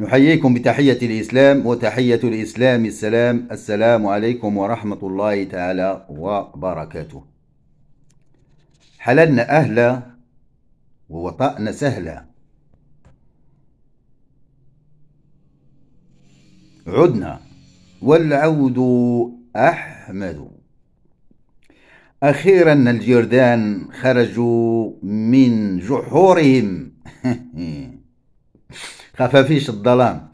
نحييكم بتحية الإسلام وتحية الإسلام السلام السلام عليكم ورحمة الله تعالى وبركاته حللنا أهلا ووطأنا سهلا عدنا والعود أحمد أخيرا الجردان خرجوا من جحورهم خفافيش الظلام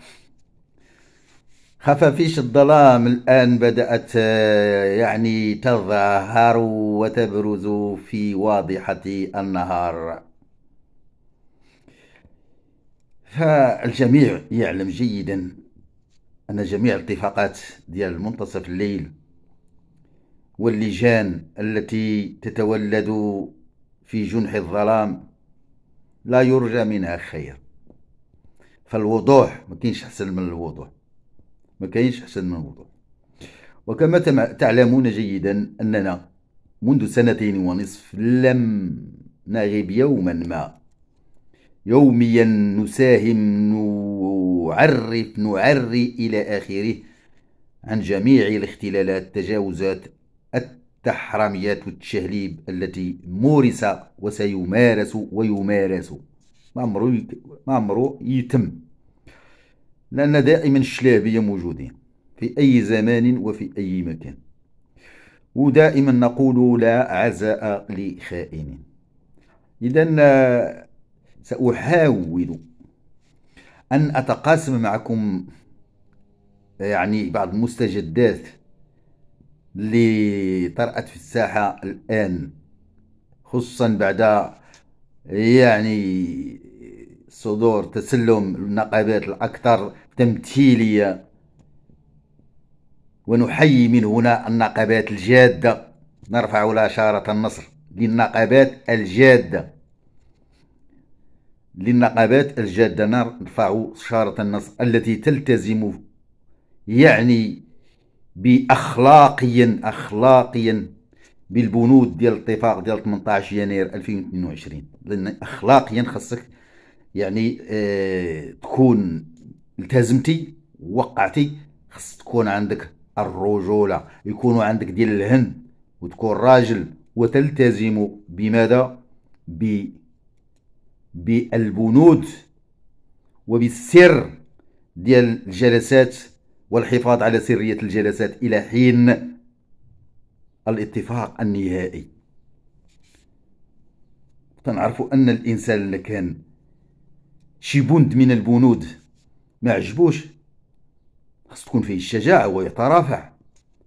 خفافيش الظلام الآن بدأت آه، يعني تظهر وتبرز في واضحة النهار فالجميع يعلم جيدا أن جميع الاتفاقات ديال منتصف الليل واللجان التي تتولد في جنح الظلام لا يرجى منها خير فالوضوح ما كاينش احسن من الوضوح ما كاينش احسن من الوضوح وكما تعلمون جيدا اننا منذ سنتين ونصف لم نغب يوما ما يوميا نساهم نعرف نعري الى اخره عن جميع الاختلالات التجاوزات التحرميات والتشهليب التي مورس وسيمارس ويمارس ما عمرو ما عمرو يتم لأن دائما الشلابية موجودين في أي زمان وفي أي مكان ودائما نقول لا عزاء لخائن إذا سأحاول أن أتقاسم معكم يعني بعض المستجدات اللي طرأت في الساحة الآن خصوصا بعد يعني صدور تسلم النقابات الأكثر تمثيلية ونحيي من هنا النقابات الجادة نرفع لها شارة النصر للنقابات الجادة للنقابات الجادة نرفع شارة النصر التي تلتزم يعني بأخلاقيا أخلاقيا بالبنود ديال الاتفاق ديال 18 يناير 2022 لأن أخلاقيا خصك يعني آه تكون التزمتي وقعتي خص تكون عندك الرجولة يكون عندك ديال الهن وتكون راجل وتلتزم بماذا ب بالبنود وبالسر ديال الجلسات والحفاظ على سرية الجلسات إلى حين الاتفاق النهائي تنعرفوا أن الإنسان اللي كان شي بند من البنود ما عجبوش خاص تكون فيه الشجاعة ويترافع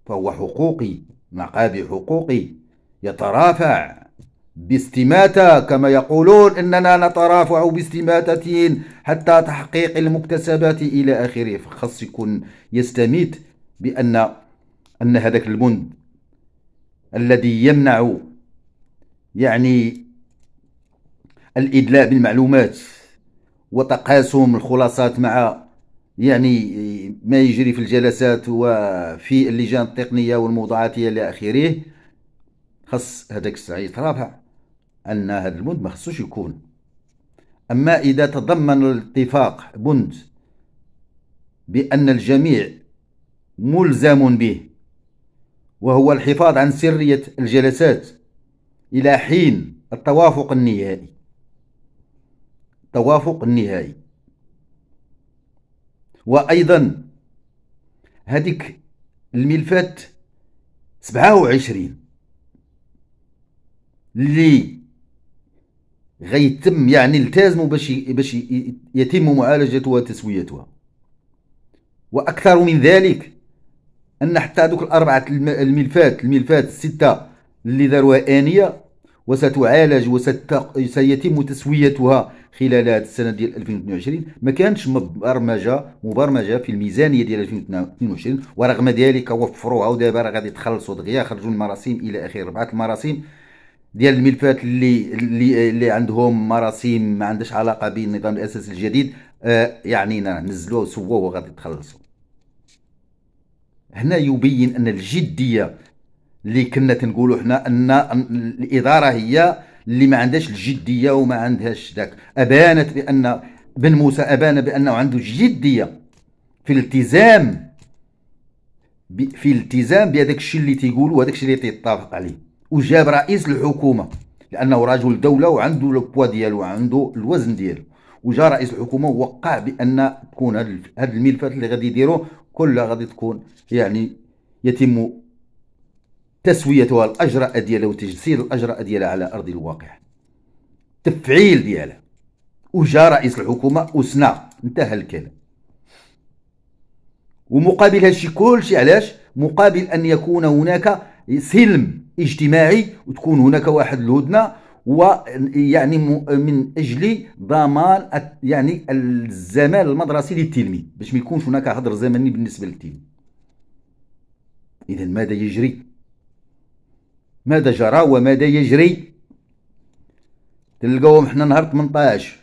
فهو حقوقي نقابي حقوقي يترافع باستماتة كما يقولون إننا نترافع باستماتة حتى تحقيق المكتسبات إلى آخره فخص يكون يستميت بأن أن هذاك البند الذي يمنع يعني الإدلاء بالمعلومات وتقاسم الخلاصات مع يعني ما يجري في الجلسات وفي اللجان التقنيه والموضوعاتيه الى اخره خص هذاك السعيد رافع ان هذا البند ما خصوش يكون اما اذا تضمن الاتفاق بند بان الجميع ملزم به وهو الحفاظ عن سريه الجلسات الى حين التوافق النهائي التوافق النهائي وايضا هذيك الملفات 27 اللي غيتم يعني التزموا باش باش يتم معالجتها وتسويتها واكثر من ذلك ان حتى دوك الاربعه الملفات الملفات السته اللي داروها انيه وستعالج وسيتم تسويتها خلال هذه السنه ديال 2022 ما كانتش مبرمجه مبرمجه في الميزانيه ديال 2022 ورغم ذلك وفروها ودابا راه غادي تخلصوا دغيا خرجوا المراسيم الى اخره اربعه المراسيم ديال الملفات اللي اللي, اللي عندهم مراسيم ما عندهاش علاقه بالنظام الاساسي الجديد آه يعني نزلوه وسووه وغادي تخلصوا هنا يبين ان الجديه اللي كنا تنقولوا حنا ان الاداره هي اللي ما عندهاش الجديه وما عندهاش ذاك ابانت بان بن موسى ابان بانه عنده جديه في الالتزام في الالتزام بهذاك الشيء اللي تيقولوا وهذاك الشيء اللي تيتفق عليه وجاب رئيس الحكومه لانه رجل دوله وعنده لو ديالو وعنده الوزن ديالو وجا رئيس الحكومه ووقع بان تكون هذه الملفات اللي غادي يديروا كلها غادي تكون يعني يتم تسويتها الاجراء ديالها وتجسيد الاجراء ديالها على ارض الواقع تفعيل ديالها وجا رئيس الحكومه وسنا انتهى الكلام ومقابل هادشي كلشي علاش مقابل ان يكون هناك سلم اجتماعي وتكون هناك واحد الهدنه ويعني من اجل ضمان يعني الزمان المدرسي للتلميذ باش ما يكونش هناك هدر زمني بالنسبه للتلميذ اذا ماذا يجري ماذا جرى وماذا يجري تلقاوهم حنا نهار 18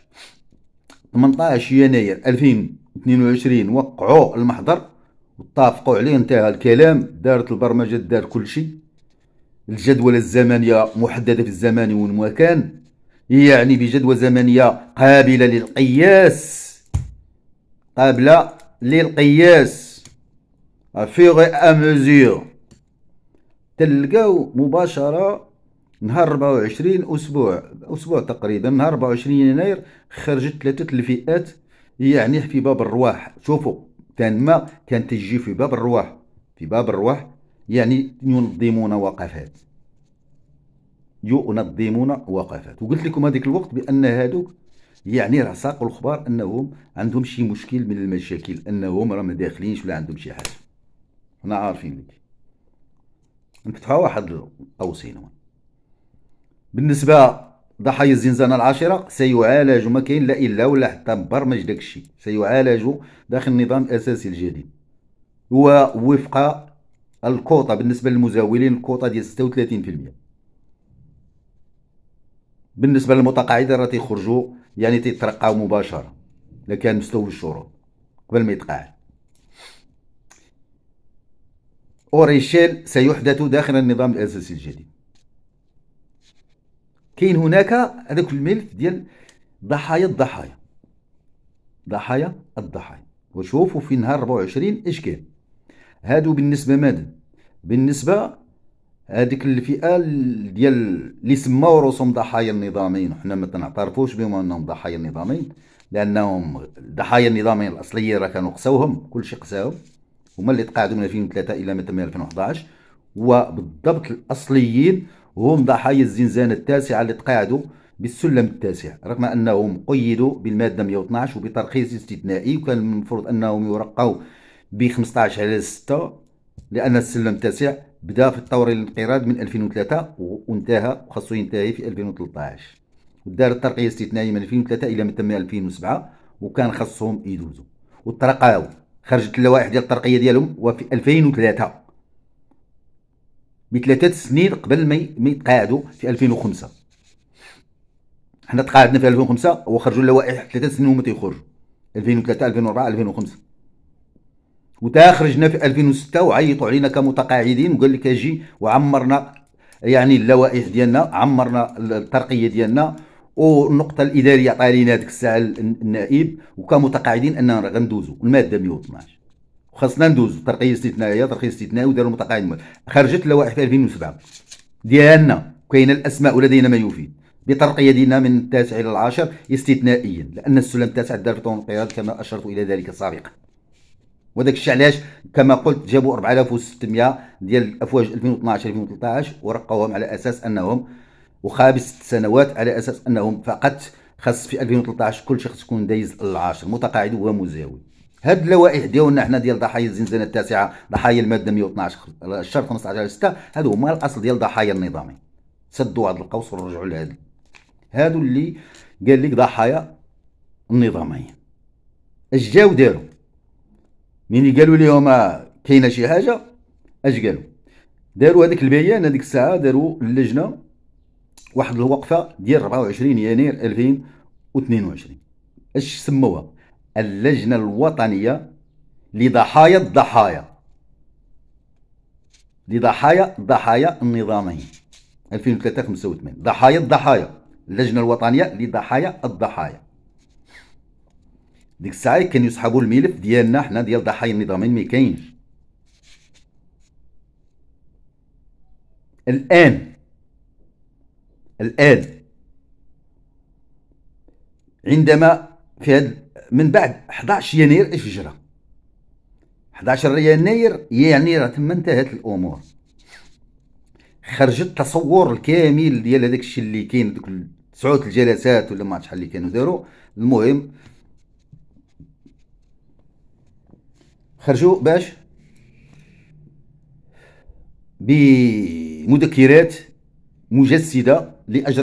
18 يناير 2022 وقعوا المحضر واتفقوا عليه انتهى الكلام دارت البرمجه دار كل شيء الجدول الزمنيه محدده في الزمان والمكان يعني بجدوى زمنيه قابله للقياس قابله للقياس افيغ ا امزير تلقاو مباشره نهار 24 اسبوع اسبوع تقريبا نهار 24 يناير خرجت ثلاثه الفئات يعني في باب الرواح شوفوا كان ما كان تجي في باب الرواح في باب الرواح يعني ينظمون وقفات ينظمون وقفات وقلت لكم هذيك الوقت بان هادوك يعني راه ساقوا الخبار انهم عندهم شي مشكل من المشاكل انهم راه ما داخلينش ولا عندهم شي حاجه انا عارفين لك نفتحوها واحد القوسين بالنسبه ضحايا الزنزانه العاشره سيعالج ما كاين لا الا ولا حتى مبرمج داكشي سيعالج داخل النظام الاساسي الجديد ووفق الكوطه بالنسبه للمزاولين الكوطه ديال 36% بالنسبه للمتقاعدين راه تيخرجوا يعني تيترقاو مباشره لكان كان مستوى الشروط قبل ما يتقاعد أوريشيل سيحدث داخل النظام الأساسي الجديد كاين هناك هذاك الملف ديال ضحايا الضحايا ضحايا الضحايا وشوفوا في نهار 24 اش كاين هادو بالنسبه ماذا بالنسبه هذيك الفئه ديال اللي سماو رسوم ضحايا النظامين وحنا ما تنعترفوش بهم انهم ضحايا النظامين لانهم ضحايا النظامين الاصليين راه كانوا قساوهم كلشي قساوهم هما اللي تقاعدوا من 2003 الى ما تم 2011 وبالضبط الاصليين هم ضحايا الزنزانه التاسعه اللي تقاعدوا بالسلم التاسع رغم انهم قيدوا بالماده 112 وبترخيص استثنائي وكان المفروض انهم يرقوا ب 15 على 6 لان السلم التاسع بدا في الطور الانقراض من 2003 وانتهى وخاصو ينتهي في 2013 ودار الترقيه الاستثنائيه من 2003 الى ما تم 2007 وكان خاصهم يدوزوا وترقاو خرجت اللوائح ديال الترقيه ديالهم وفي 2003 بثلاثه سنين قبل ما يتقاعدوا في 2005 حنا تقاعدنا في 2005 وخرجوا اللوائح ثلاثه سنين وما تيخرجوا 2003 2004 2005 وتا خرجنا في 2006 وعيطوا علينا كمتقاعدين وقال لك اجي وعمرنا يعني اللوائح ديالنا عمرنا الترقيه ديالنا والنقطه الاداريه عطاها لينا ديك الساعه النائب وكمتقاعدين اننا غندوزو الماده 112 وخاصنا ندوزو ترقيه استثنائيه ترقيه استثنائيه وداروا متقاعدين خرجت اللوائح في 2007 ديالنا وكاين الاسماء ولدينا ما يفيد بترقيه ديالنا من التاسع الى العاشر استثنائيا لان السلم التاسع دار في طون القياده كما اشرت الى ذلك سابقا وداك الشيء علاش كما قلت جابوا 4600 ديال الافواج 2012 2013 ورقوهم على اساس انهم وخابس سنوات على اساس انهم فقط خاص في 2013 كل شخص يكون دايز العاشر متقاعد ومزاول هاد اللوائح ديالنا حنا ديال ضحايا الزنزانه التاسعه ضحايا الماده 112 الشهر 15 على 6 هادو هما الاصل ديال ضحايا النظامي سدوا هذا القوس ورجعوا لهاد هادو اللي قال لك ضحايا النظاميين اش جاو داروا مين قالوا لهم كاينه شي حاجه اش قالوا داروا هذيك البيان هذيك الساعه داروا اللجنه واحد الوقفه ديال 24 يناير 2022 اش سموها اللجنه الوطنيه لضحايا الضحايا لضحايا ضحايا النظامين 2003 85 ضحايا الضحايا اللجنه الوطنيه لضحايا الضحايا ديك الساعه كان يسحبوا الملف ديالنا حنا ديال ضحايا النظامين ما كاينش الان الآن عندما في هاد من بعد 11 يناير ايش جرى 11 يناير يعني راه تما انتهت الامور خرج التصور الكامل ديال هذاك الشيء اللي كاين دوك تسعود الجلسات ولا ما عرفت شحال اللي كانوا داروا المهم خرجوا باش بمذكرات مجسده لأجل